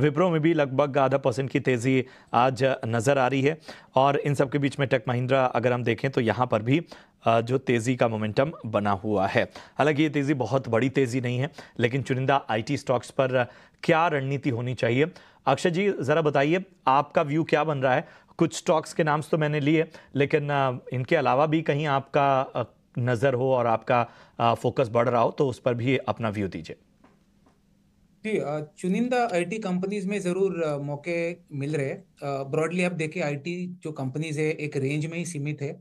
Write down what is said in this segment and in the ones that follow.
विप्रो में भी लगभग आधा परसेंट की तेज़ी आज नज़र आ रही है और इन सब के बीच में टेक महिंद्रा अगर हम देखें तो यहाँ पर भी जो तेज़ी का मोमेंटम बना हुआ है हालांकि ये तेज़ी बहुत बड़ी तेज़ी नहीं है लेकिन चुनिंदा आईटी स्टॉक्स पर क्या रणनीति होनी चाहिए अक्षय जी ज़रा बताइए आपका व्यू क्या बन रहा है कुछ स्टॉक्स के नाम्स तो मैंने लिए लेकिन इनके अलावा भी कहीं आपका नज़र हो और आपका फोकस बढ़ रहा हो तो उस पर भी अपना व्यू दीजिए जी चुनिंदा आईटी कंपनीज में ज़रूर मौके मिल रहे हैं ब्रॉडली आप देखिए आईटी जो कंपनीज है एक रेंज में ही सीमित है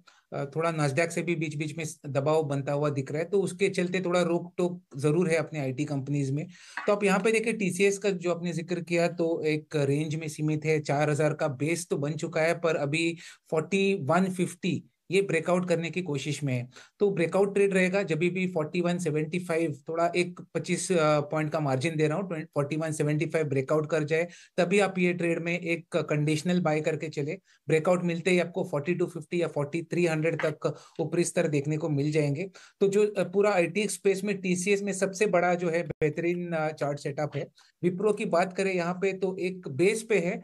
थोड़ा नाजडैक से भी बीच बीच में दबाव बनता हुआ दिख रहा है तो उसके चलते थोड़ा रोक टोक जरूर है अपने आईटी कंपनीज में तो आप यहाँ पे देखिए टीसीएस का जो आपने जिक्र किया तो एक रेंज में सीमित है चार हजार का बेस तो बन चुका है पर अभी फोर्टी वन फिफ्टी ये ब्रेकआउट करने की कोशिश में है तो ब्रेकआउट ट्रेड रहेगा जब भी फोर्टी वन सेवेंटी फाइव थोड़ा एक पच्चीस पॉइंट का मार्जिन दे रहा हूँ forty one seventy five breakout कर जाए तभी आप ये ट्रेड में एक कंडीशनल बाय करके चले ब्रेकआउट मिलते ही आपको फोर्टी टू फिफ्टी या फोर्टी थ्री हंड्रेड तक ऊपरी स्तर देखने को मिल जाएंगे तो जो पूरा आई टी स्पेस में टीसीएस में सबसे बड़ा जो है बेहतरीन चार्ट सेटअप है विप्रो की बात करें यहाँ पे तो एक बेस पे है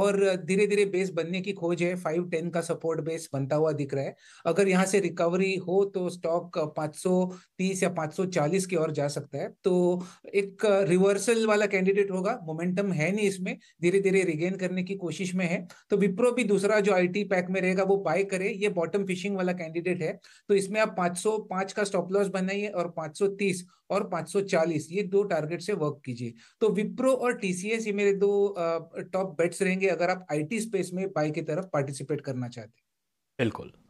और धीरे धीरे बेस बनने की खोज है फाइव टेन का सपोर्ट बेस बनता हुआ दिख रहा है रहे हैं अगर यहाँ से रिकवरी हो तो स्टॉक 530 या 540 की ओर जा सकता है तो एक रिवर्सल वाला कैंडिडेट होगा मोमेंटम है नहीं इसमें धीरे धीरे रिगेन करने की कोशिश में है तो विप्रो भी दूसरा जो आई पैक में रहेगा वो बाय करे ये बॉटम फिशिंग वाला कैंडिडेट है तो इसमें आप पांच का स्टॉप लॉस बनाइए और पांच और 540 ये दो टारगेट से वर्क कीजिए तो विप्रो और टीसीएस ये मेरे दो टॉप बेट्स रहेंगे अगर आप आईटी स्पेस में बाय की तरफ पार्टिसिपेट करना चाहते हैं बिल्कुल